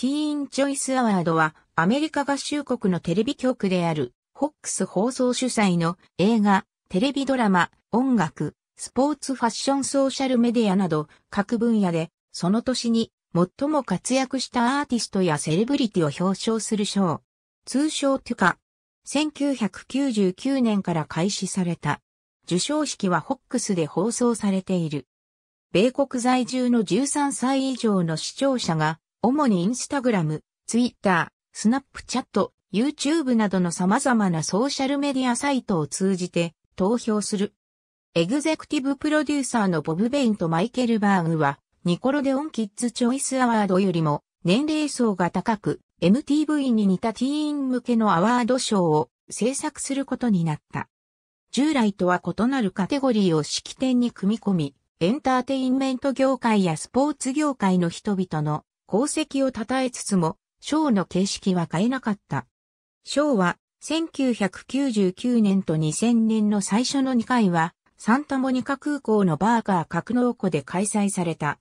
ティーンチョイスアワードはアメリカ合衆国のテレビ局である FOX 放送主催の映画、テレビドラマ、音楽、スポーツファッションソーシャルメディアなど各分野でその年に最も活躍したアーティストやセレブリティを表彰する賞。通称トゥカ。1999年から開始された。受賞式は FOX で放送されている。米国在住の13歳以上の視聴者が主にインスタグラム、ツイッター、スナップチャット、YouTube などの様々なソーシャルメディアサイトを通じて投票する。エグゼクティブプロデューサーのボブ・ベインとマイケル・バーグは、ニコロデオン・キッズ・チョイス・アワードよりも年齢層が高く、MTV に似たティーン向けのアワード賞を制作することになった。従来とは異なるカテゴリーを式典に組み込み、エンターテインメント業界やスポーツ業界の人々の功績を称えつつも、ショーの形式は変えなかった。ショーは、1999年と2000年の最初の2回は、サンタモニカ空港のバーガー格納庫で開催された。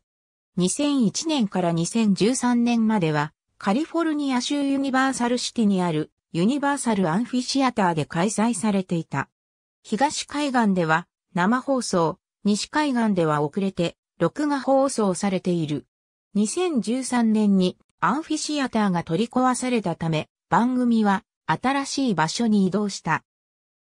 2001年から2013年までは、カリフォルニア州ユニバーサルシティにあるユニバーサルアンフィシアターで開催されていた。東海岸では生放送、西海岸では遅れて録画放送されている。2013年にアンフィシアターが取り壊されたため、番組は新しい場所に移動した。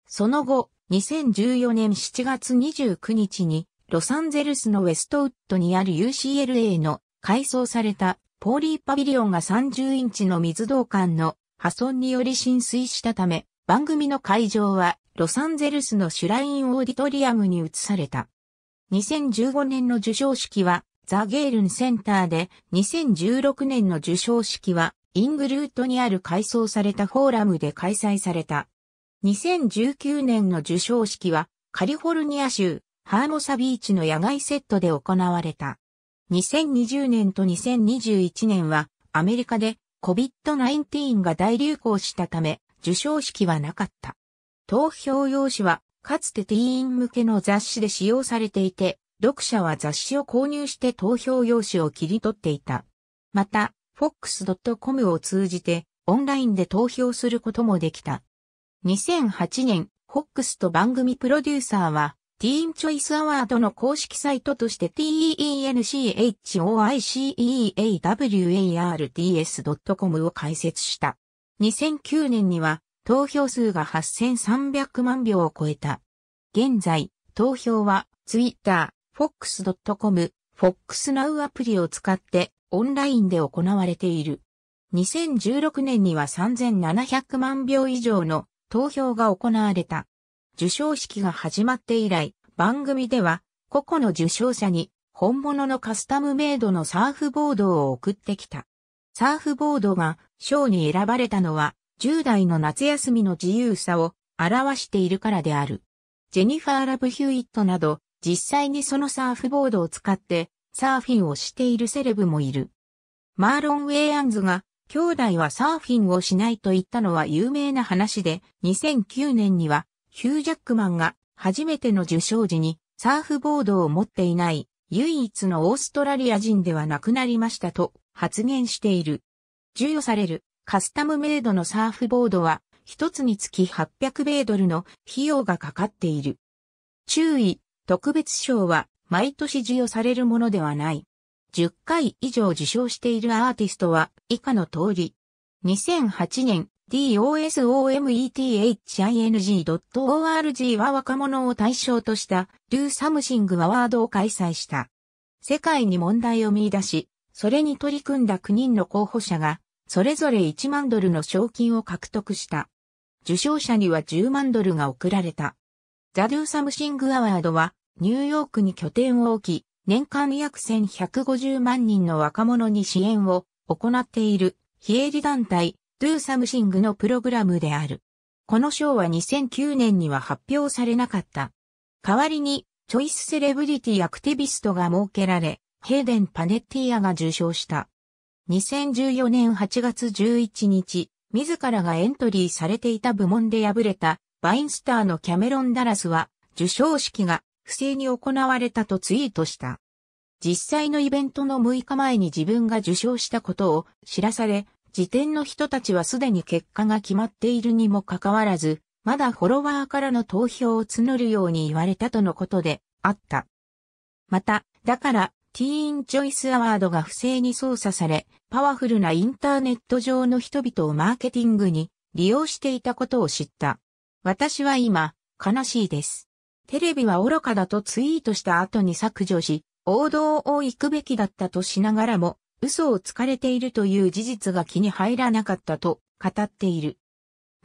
その後、2014年7月29日に、ロサンゼルスのウェストウッドにある UCLA の改装されたポーリーパビリオンが30インチの水道管の破損により浸水したため、番組の会場はロサンゼルスのシュラインオーディトリアムに移された。2015年の授賞式はザ・ゲールンセンターで2016年の受賞式はイングルートにある改装されたフォーラムで開催された。2019年の受賞式はカリフォルニア州ハーモサビーチの野外セットで行われた。2020年と2021年はアメリカで COVID-19 が大流行したため受賞式はなかった。投票用紙はかつてティーン向けの雑誌で使用されていて読者は雑誌を購入して投票用紙を切り取っていた。また、fox.com を通じてオンラインで投票することもできた。2008年、FOX と番組プロデューサーは、ティーンチョイスアワードの公式サイトとして teenchoiceawars.com を開設した。2009年には投票数が8300万票を超えた。現在、投票は Twitter、fox.com、foxnow アプリを使ってオンラインで行われている。2016年には3700万票以上の投票が行われた。受賞式が始まって以来、番組では個々の受賞者に本物のカスタムメイドのサーフボードを送ってきた。サーフボードが賞に選ばれたのは10代の夏休みの自由さを表しているからである。ジェニファー・ラブヒュイットなど実際にそのサーフボードを使ってサーフィンをしているセレブもいる。マーロン・ウェイアンズが兄弟はサーフィンをしないと言ったのは有名な話で、2009年にはヒュー・ジャックマンが初めての受賞時にサーフボードを持っていない唯一のオーストラリア人ではなくなりましたと発言している。授与されるカスタムメイドのサーフボードは一つにつき800米ドルの費用がかかっている。注意、特別賞は毎年授与されるものではない。10回以上受賞しているアーティストは以下の通り。2008年 DOSOMETHING.org は若者を対象とした Do Something アワードを開催した。世界に問題を見出し、それに取り組んだ9人の候補者が、それぞれ1万ドルの賞金を獲得した。受賞者には10万ドルが贈られた。ザ・ドゥ・サムシング・アワードは、ニューヨークに拠点を置き、年間約1150万人の若者に支援を行っている、非営利団体、ドゥ・サムシングのプログラムである。この賞は2009年には発表されなかった。代わりに、チョイスセレブリティアクティビストが設けられ、ヘイデン・パネッティアが受賞した。2014年8月11日、自らがエントリーされていた部門で敗れたバインスターのキャメロン・ダラスは、受賞式が不正に行われたとツイートした。実際のイベントの6日前に自分が受賞したことを知らされ、時点の人たちはすでに結果が決まっているにもかかわらず、まだフォロワーからの投票を募るように言われたとのことであった。また、だから、ティーン・チョイス・アワードが不正に操作され、パワフルなインターネット上の人々をマーケティングに利用していたことを知った。私は今、悲しいです。テレビは愚かだとツイートした後に削除し、王道を行くべきだったとしながらも、嘘をつかれているという事実が気に入らなかったと語っている。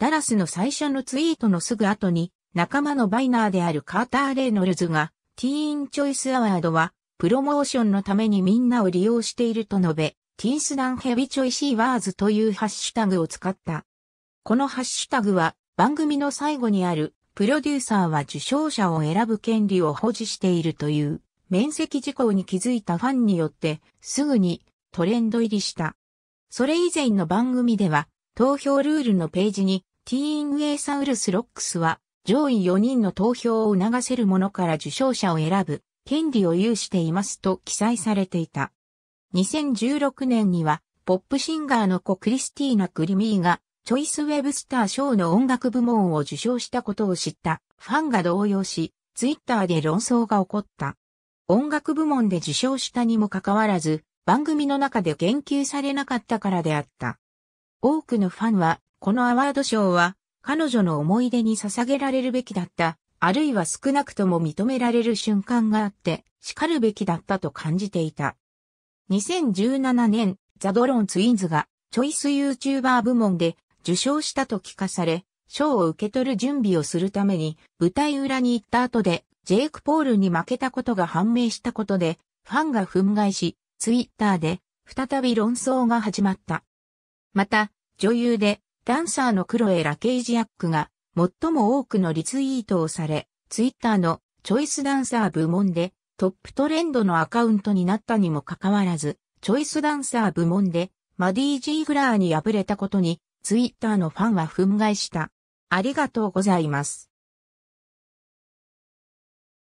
ダラスの最初のツイートのすぐ後に、仲間のバイナーであるカーター・レイノルズが、ティーン・チョイス・アワードは、プロモーションのためにみんなを利用していると述べ、ティース・ダン・ヘビ・チョイシー・ワーズというハッシュタグを使った。このハッシュタグは、番組の最後にあるプロデューサーは受賞者を選ぶ権利を保持しているという面積事項に気づいたファンによってすぐにトレンド入りした。それ以前の番組では投票ルールのページにティーンウェイサウルスロックスは上位4人の投票を促せるものから受賞者を選ぶ権利を有していますと記載されていた。2016年にはポップシンガーの子クリスティーナ・クリミーがチョイス・ウェブスター賞の音楽部門を受賞したことを知ったファンが動揺し、ツイッターで論争が起こった。音楽部門で受賞したにもかかわらず、番組の中で言及されなかったからであった。多くのファンは、このアワード賞は、彼女の思い出に捧げられるべきだった、あるいは少なくとも認められる瞬間があって、叱るべきだったと感じていた。2017年、ザ・ドロン・ツインズが、チョイス YouTuber 部門で受賞したと聞かされ、賞を受け取る準備をするために舞台裏に行った後で、ジェイク・ポールに負けたことが判明したことで、ファンが憤慨し、ツイッターで再び論争が始まった。また、女優でダンサーのクロエ・ラ・ケイジアックが最も多くのリツイートをされ、ツイッターのチョイスダンサー部門でトップトレンドのアカウントになったにもかかわらず、チョイスダンサー部門でマディ・ジー・グラーに敗れたことにツイッターのファンは憤慨した。ありがとうございます。